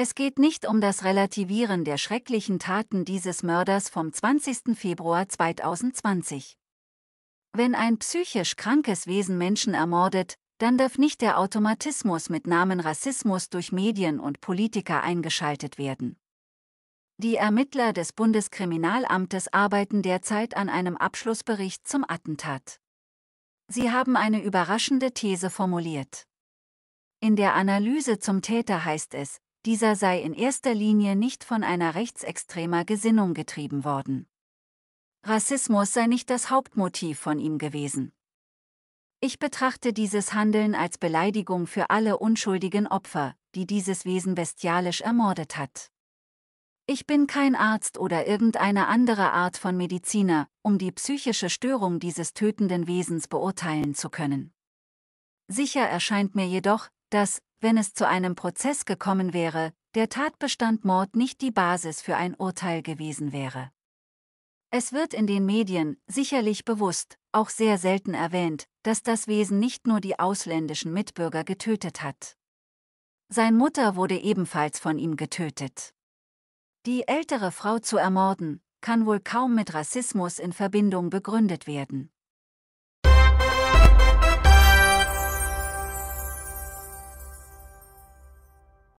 Es geht nicht um das Relativieren der schrecklichen Taten dieses Mörders vom 20. Februar 2020. Wenn ein psychisch krankes Wesen Menschen ermordet, dann darf nicht der Automatismus mit Namen Rassismus durch Medien und Politiker eingeschaltet werden. Die Ermittler des Bundeskriminalamtes arbeiten derzeit an einem Abschlussbericht zum Attentat. Sie haben eine überraschende These formuliert. In der Analyse zum Täter heißt es, dieser sei in erster Linie nicht von einer rechtsextremer Gesinnung getrieben worden. Rassismus sei nicht das Hauptmotiv von ihm gewesen. Ich betrachte dieses Handeln als Beleidigung für alle unschuldigen Opfer, die dieses Wesen bestialisch ermordet hat. Ich bin kein Arzt oder irgendeine andere Art von Mediziner, um die psychische Störung dieses tötenden Wesens beurteilen zu können. Sicher erscheint mir jedoch, dass, wenn es zu einem Prozess gekommen wäre, der Tatbestand Mord nicht die Basis für ein Urteil gewesen wäre. Es wird in den Medien, sicherlich bewusst, auch sehr selten erwähnt, dass das Wesen nicht nur die ausländischen Mitbürger getötet hat. Sein Mutter wurde ebenfalls von ihm getötet. Die ältere Frau zu ermorden, kann wohl kaum mit Rassismus in Verbindung begründet werden.